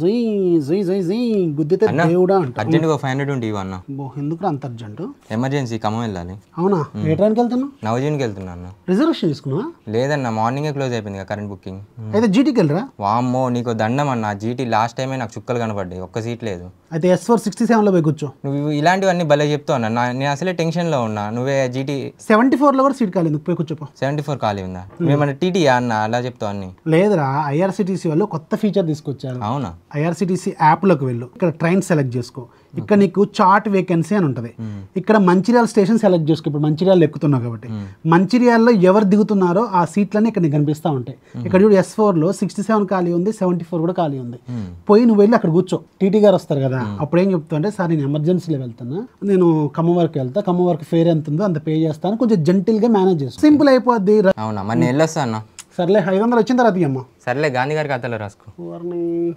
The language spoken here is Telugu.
ఫైవ్ హండ్రెడ్ ఎమర్జెన్సీ వెళ్ళాలి రిజర్వేషన్ మార్నింగే క్లోజ్ అయిపోయింది కరెంట్ బుకింగ్ అయితే వామ్మో నీకు దండం అన్న జీటీ లాస్ట్ టైమే నాకు చుక్కలు కనపడ్డాయి ఒక్క సీట్ లేదు అయితే ఎస్ ఫోర్ సిక్స్టీ సెవెన్లో నువ్వు ఇలాంటివన్నీ భలే చెప్తావు అన్న నేను అసలే టెన్షన్లో ఉన్నా నువ్వే జీటీ సెవెంటీ ఫోర్లో కూడా సీట్ ఖాళీ పోయి కూర్చో సెవెంటీ ఫోర్ ఖాళీ ఉందా మేమన్నా టీటీ అన్న అలా చెప్తావు అన్ని లేదురా ఐఆర్సిటీసీ వాళ్ళు కొత్త ఫీచర్ తీసుకొచ్చారు అవునా ఐఆర్సిటీసీ యాప్లోకి వెళ్ళు ఇక్కడ ట్రైన్ సెలెక్ట్ చేసుకో ఇక్కడ నీకు చార్ట్ వేకెన్సీ అని ఉంటుంది ఇక్కడ మంచిర్యాల స్టేషన్ సెలెక్ట్ చేసుకో ఇప్పుడు మంచిర్యాల ఎక్కుతున్నావు కాబట్టి మంచిర్యాలలో ఎవరు దిగుతున్నారో ఆ సీట్లని ఇక్కడ నీకు కనిపిస్తూ ఉంటాయి ఇక్కడ చూడు ఎస్ ఫోర్లో సిక్స్టీ సెవెన్ ఖాళీ ఉంది సెవెంటీ ఫోర్ కూడా ఖాళీ ఉంది పోయి నువ్వు వెళ్ళి అక్కడ కూర్చో టీటీ గారు వస్తారు కదా అప్పుడు ఏం చెప్తుంటే సార్ నేను ఎమర్జెన్సీలో వెళ్తున్నా నేను ఖమ్మం వరకు వెళ్తా ఖమ్మం వరకు ఫేర్ ఎంత ఉందో అంత పే చేస్తాను కొంచెం జెంటిల్గా మేనేజ్ చేస్తాను సింపుల్ అయిపోద్ది సర్లే ఐదు వందలు వచ్చిన తర్వాత అమ్మ సర్లే గాంధీ గారి అతలో రాసుకో